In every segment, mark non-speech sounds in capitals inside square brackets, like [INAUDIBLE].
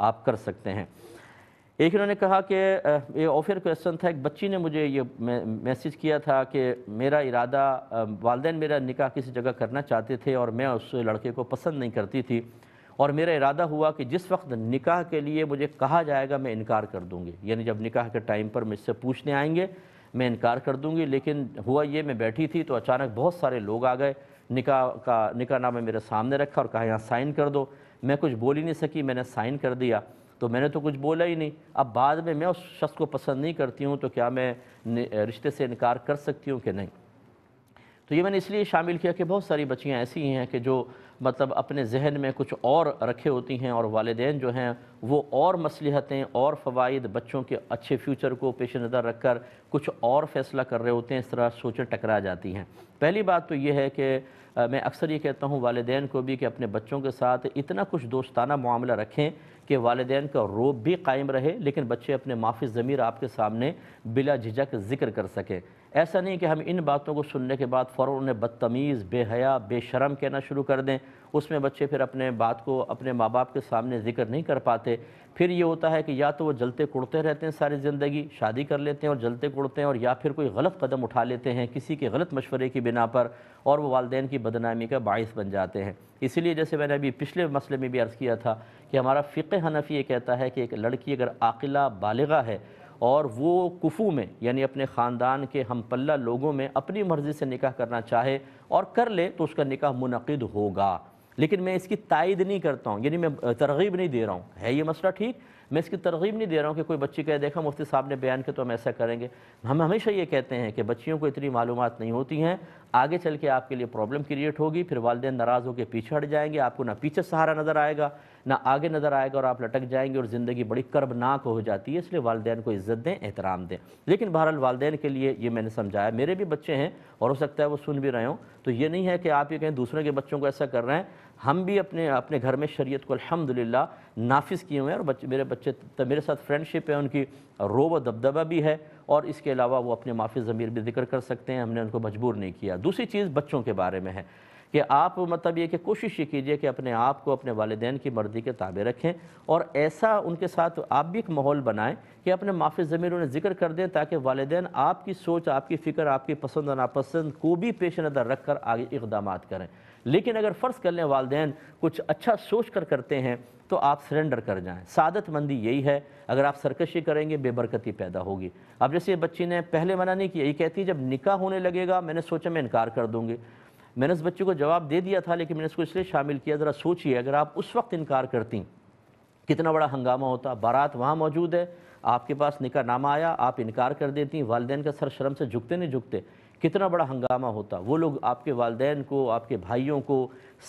आप कर सकते हैं एक इन्होंने कहा कि ये ऑफियर क्वेश्चन था एक बच्ची ने मुझे ये मैसेज किया था कि मेरा इरादा वालदे मेरा निकाह किसी जगह करना चाहते थे और मैं उस लड़के को पसंद नहीं करती थी और मेरा इरादा हुआ कि जिस वक्त निकाह के लिए मुझे कहा जाएगा मैं इनकार कर दूँगी यानी जब निकाह के टाइम पर मुझसे पूछने आएंगे मैं इनकार कर दूँगी लेकिन हुआ ये मैं बैठी थी तो अचानक बहुत सारे लोग आ गए निका का निका नामा मेरे सामने रखा और कहा यहाँ साइन कर दो मैं कुछ बोल ही नहीं सकी मैंने साइन कर दिया तो मैंने तो कुछ बोला ही नहीं अब बाद में मैं उस शख्स को पसंद नहीं करती हूँ तो क्या मैं रिश्ते से इनकार कर सकती हूँ कि नहीं तो ये मैंने इसलिए शामिल किया कि बहुत सारी बच्चियाँ ऐसी हैं कि जो मतलब अपने जहन में कुछ और रखे होती हैं और वालदेन जो हैं वो और मसलहतें और फ़वाद बच्चों के अच्छे फ्यूचर को पेश नज़र रख कर कुछ और फ़ैसला कर रहे होते हैं इस तरह सोचें टकरा जाती हैं पहली बात तो ये है कि मैं अक्सर ये कहता हूँ वालदेन को भी कि अपने बच्चों के साथ इतना कुछ दोस्ताना मामला रखें कि वालदेन का रोब भी कायम रहे लेकिन बच्चे अपने माफी ज़मीर आपके सामने बिला झिझक ज़िक्र कर सकें ऐसा नहीं कि हम इन बातों को सुनने के बाद फ़ौर उन्हें बदतमीज़ बेहया बेशरम कहना शुरू कर दें उसमें बच्चे फिर अपने बात को अपने माँ बाप के सामने ज़िक्र नहीं कर पाते फिर ये होता है कि या तो वो जलते कुड़ते रहते हैं सारी ज़िंदगी शादी कर लेते हैं और जलते कुड़ते हैं और या फिर कोई गलत कदम उठा लेते हैं किसी के गलत मशवरे की बिना पर और वो वालदेन की बदनामी का बायस बन जाते हैं इसीलिए जैसे मैंने अभी पिछले मसले में भी अर्ज़ किया था कि हमारा फ़िक हनफ़ी ये कहता है कि एक लड़की अगर आकिला बालगा है और वो कुफू में यानी अपने ख़ानदान के हम पल्ला लोगों में अपनी मर्ज़ी से निकाह करना चाहे और कर ले तो उसका निकाह मुनद होगा लेकिन मैं इसकी तायद नहीं करता हूँ यानी मैं तरगीब नहीं दे रहा हूँ है ये मसला ठीक मैं इसकी तरगीब नहीं दे रहा हूँ कि कोई बच्ची कहे देखा मुफ्ती साहब ने बयान किया तो हम ऐसा करेंगे हम हमेशा ये कहते हैं कि बच्चियों को इतनी मालूम नहीं होती हैं आगे चल के आपके लिए प्रॉब्लम क्रिएट होगी फिर वालदे नाराज़ होकर पीछे हट जाएंगे आपको ना पीछे सहारा नज़र आएगा ना आगे नज़र आएगा और आप लटक जाएंगे और ज़िंदगी बड़ी कर्बनाक हो जाती है इसलिए वालदेन को इज़्ज़त दें एहतराम दें लेकिन बहरहाल वालदे के लिए ये मैंने समझाया मेरे भी बच्चे हैं और हो सकता है वो सुन भी रहे हों तो ये नहीं है कि आप ये कहें दूसरों के बच्चों को ऐसा कर रहे हैं हम भी अपने अपने घर में शरीयत को अल्हम्दुलिल्लाह नाफिज किए हुए हैं और बच्चे मेरे बच्चे मेरे साथ फ्रेंडशिप है उनकी रो व दबदबा भी है और इसके अलावा वो अपने माफी ज़मीर भी जिक्र कर सकते हैं हमने उनको मजबूर नहीं किया दूसरी चीज़ बच्चों के बारे में है कि आप मतलब ये कि कोशिश ये कीजिए कि अपने आप को अपने वालदेन की मर्ज़ी के ताबे रखें और ऐसा उनके साथ आप भी एक माहौल बनाएं कि अपने माफी ज़मीर उन्हें जिक्र कर दें ताकि वालदेन आपकी सोच आपकी फ़िक्र आपकी पसंद और नापसंद को भी पेश नज़र रख कर आगे इकदाम करें लेकिन अगर फ़र्ज़ कर लें वालदे कुछ अच्छा सोच कर करते हैं तो आप सरेंडर कर जाएं सदतमंदी यही है अगर आप सरकशी करेंगे बेबरकती पैदा होगी अब जैसे बच्ची ने पहले मना नहीं किया ये कहती है जब निकाह होने लगेगा मैंने सोचा मैं इनकार कर दूँगी मैंने उस बच्चे को जवाब दे दिया था लेकिन मैंने उसको इसलिए शामिल किया ज़रा सोचिए अगर आप उस वक्त इनकार करती कितना बड़ा हंगामा होता बारात वहाँ मौजूद है आपके पास निका नामा आया आप इनकार कर देती वालदेन का सर शर्म से झुकते नहीं झुकते कितना बड़ा हंगामा होता वो लोग आपके वालदेन को आपके भाइयों को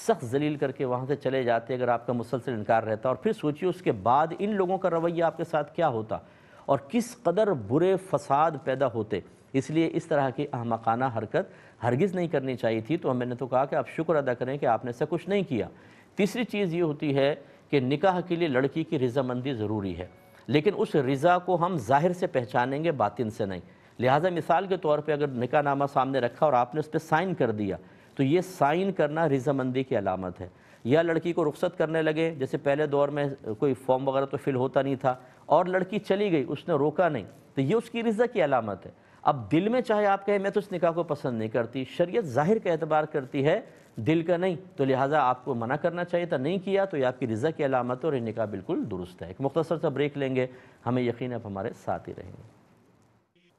सख्त जलील करके वहाँ से चले जाते अगर आपका मुसलसल इनकार रहता और फिर सोचिए उसके बाद इन लोगों का रवैया आपके साथ क्या होता और किस कदर बुरे फसाद पैदा होते इसलिए इस तरह की अहमकाना हरकत हरगिज़ नहीं करनी चाहिए थी तो मैंने तो कहा कि आप शुक्र अदा करें कि आपने ऐसा कुछ नहीं किया तीसरी चीज़ ये होती है कि निकाह के लिए लड़की की रजामंदी ज़रूरी है लेकिन उस रज़ा को हम ज़ाहिर से पहचानेंगे बातिन से नहीं लिहाजा मिसाल के तौर पे अगर निका नामा सामने रखा और आपने उस पर साइन कर दिया तो ये साइन करना रजामंदी की अलामत है या लड़की को रुख्सत करने लगे जैसे पहले दौर में कोई फॉर्म वगैरह तो फिल होता नहीं था और लड़की चली गई उसने रोका नहीं तो ये उसकी रज़ा की अलामत है अब दिल में चाहे आप कहें मैं तो उस निका को पसंद नहीं करती शरीय ज़ाहिर का एतबार करती है दिल का नहीं तो लिहाजा आपको मना करना चाहिए था नहीं किया तो ये आपकी रज़ा की अलामत और ये निका बिल्कुल दुरुस्त है एक मुख्तसर सा ब्रेक लेंगे हमें यकीन आप हमारे साथ ही रहेंगे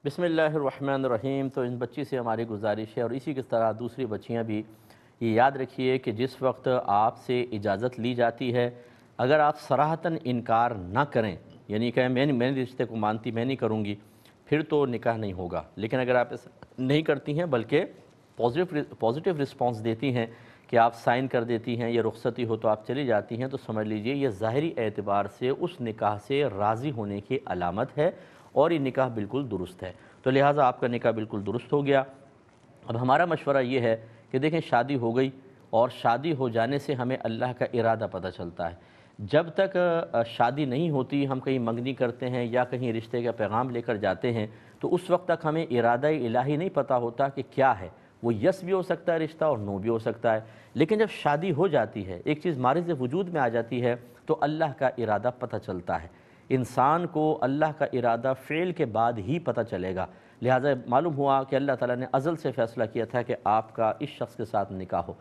बिसमीम तो इन बच्ची से हमारी गुजारिश है और इसी किस तरह दूसरी बच्चियाँ भी ये याद रखिए कि जिस वक्त आपसे इजाज़त ली जाती है अगर आप सराहतन इनकार ना करें यानी कहें मैं मैंने रिश्ते को मानती मैं नहीं करूँगी फिर तो निकाह नहीं होगा लेकिन अगर आप नहीं करती हैं बल्कि पॉजिटिव पॉजिटिव रिस्पॉन्स देती हैं कि आप साइन कर देती हैं या रुखसती हो तो आप चली जाती हैं तो समझ लीजिए यह ज़ाहरी एतबार से उस निकाह से राज़ी होने की अलामत है और ये निकाह बिल्कुल दुरुस्त है तो लिहाजा आपका निकाह बिल्कुल दुरुस्त हो गया अब हमारा मशवरा ये है कि देखें शादी हो गई और शादी हो जाने से हमें अल्लाह का इरादा पता चलता है जब तक शादी नहीं होती हम कहीं मंगनी करते हैं या कहीं रिश्ते का पैगाम लेकर जाते हैं तो उस वक्त तक हमें इरादा इलाही नहीं पता होता कि क्या है वो यस भी हो सकता है रिश्ता और नो भी हो सकता है लेकिन जब शादी हो जाती है एक चीज़ मारज वजूद में आ जाती है तो अल्लाह का इरादा पता चलता है इंसान को अल्लाह का इरादा फ़ेल के बाद ही पता चलेगा लिहाजा मालूम हुआ कि अल्लाह ताला ने अज़ल से फ़ैसला किया था कि आपका इस शख्स के साथ निकाह हो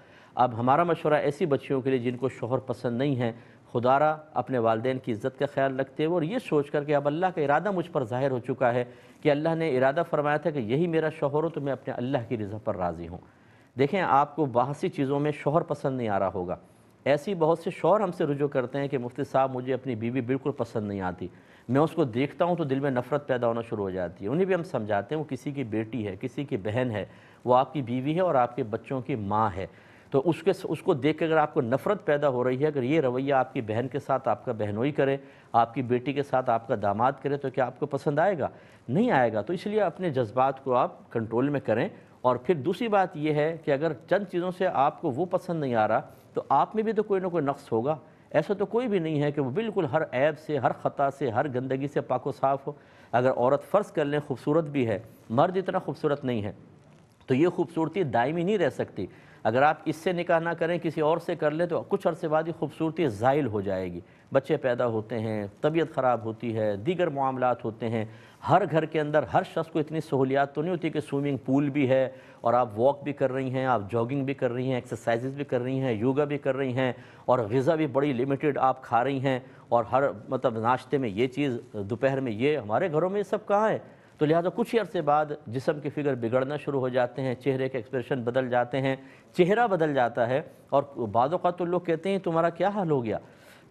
अब हमारा मशवरा ऐसी बच्चियों के लिए जिनको शोहर पसंद नहीं है खुदारा अपने वालदे की इज़्ज़त का ख्याल रखते हुए और ये सोच कर कि अब अल्लाह का इरादा मुझ पर ज़ाहिर हो चुका है कि अल्लाह ने इरादा फरमाया था कि यही मेरा शोहर हो तो मैं अपने अल्लाह की रज़ा पर राज़ी हूँ देखें आपको सी चीज़ों में शोहर पसंद नहीं आ रहा होगा ऐसी बहुत से शौर हमसे रुजू करते हैं कि मुफ्ती साहब मुझे अपनी बीवी बिल्कुल पसंद नहीं आती मैं उसको देखता हूँ तो दिल में नफ़रत पैदा होना शुरू हो जाती है उन्हें भी हम समझाते हैं वो किसी की बेटी है किसी की बहन है वो आपकी बीवी है और आपके बच्चों की माँ है तो उसके उसको देख के अगर आपको नफ़रत पैदा हो रही है अगर ये रवैया आपकी बहन के साथ आपका बहनोई करे आपकी बेटी के साथ आपका दामाद करे तो क्या आपको पसंद आएगा नहीं आएगा तो इसलिए अपने जज्बात को आप कंट्रोल में करें और फिर दूसरी बात यह है कि अगर चंद चीज़ों से आपको वो पसंद नहीं आ रहा तो आप में भी तो कोई ना कोई नक्स होगा ऐसा तो कोई भी नहीं है कि वो बिल्कुल हर ऐब से हर ख़ता से हर गंदगी से पाको साफ़ हो अगर औरत फ़र्ज़ कर लें खूबसूरत भी है मर्द इतना खूबसूरत नहीं है तो ये खूबसूरती दायमी नहीं रह सकती अगर आप इससे निकाह ना करें किसी और से कर लें तो कुछ अरसे बाद ही खूबसूरती ज़ाइल हो जाएगी बच्चे पैदा होते हैं तबीयत ख़राब होती है दीगर मामला होते हैं हर घर के अंदर हर शख्स को इतनी सहूलियात तो नहीं होती कि स्विमिंग पूल भी है और आप वॉक भी कर रही हैं आप जॉगिंग भी कर रही हैं एक्सरसाइज भी कर रही हैं योगा भी कर रही हैं और गज़ा भी बड़ी लिमिटेड आप खा रही हैं और हर मतलब नाश्ते में ये चीज़ दोपहर में ये हमारे घरों में सब कहाँ है तो लिहाजा कुछ ही अरसे बाद जिसम के फिगर बिगड़ना शुरू हो जाते हैं चेहरे के एक्सप्रेशन बदल जाते हैं चेहरा बदल जाता है और बाद तो लोग कहते हैं तुम्हारा क्या हाल हो गया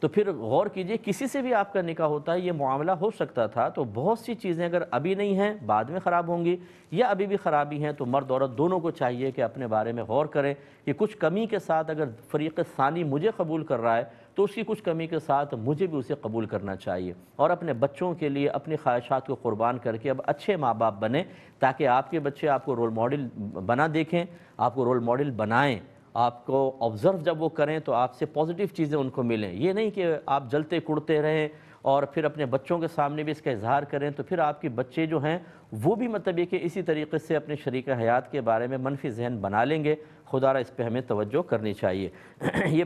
तो फिर गौर कीजिए किसी से भी आपका निका होता है ये मामला हो सकता था तो बहुत सी चीज़ें अगर अभी नहीं हैं बाद में ख़राब होंगी या अभी भी ख़राबी हैं तो मर्द औरत दोनों को चाहिए कि अपने बारे में गौर करें कि कुछ कमी के साथ अगर फ़रीक़ सानी मुझे कबूल कर रहा है तो उसकी कुछ कमी के साथ मुझे भी उसे कबूल करना चाहिए और अपने बच्चों के लिए अपनी ख्वाहिशात को क़ुरबान करके अब अच्छे माँ बाप बने ताकि आपके बच्चे आपको रोल मॉडल बना देखें आपको रोल मॉडल बनाएँ आपको ऑब्ज़र्व जब वो करें तो आपसे पॉजिटिव चीज़ें उनको मिलें ये नहीं कि आप जलते कुड़ते रहें और फिर अपने बच्चों के सामने भी इसका इजहार करें तो फिर आपके बच्चे जो हैं वो भी मतलब ये कि इसी तरीके से अपने शरीक हयात के बारे में मनफी जहन बना लेंगे खुदा इस पर हमें तोज्जो करनी चाहिए [CLEARS THROAT] ये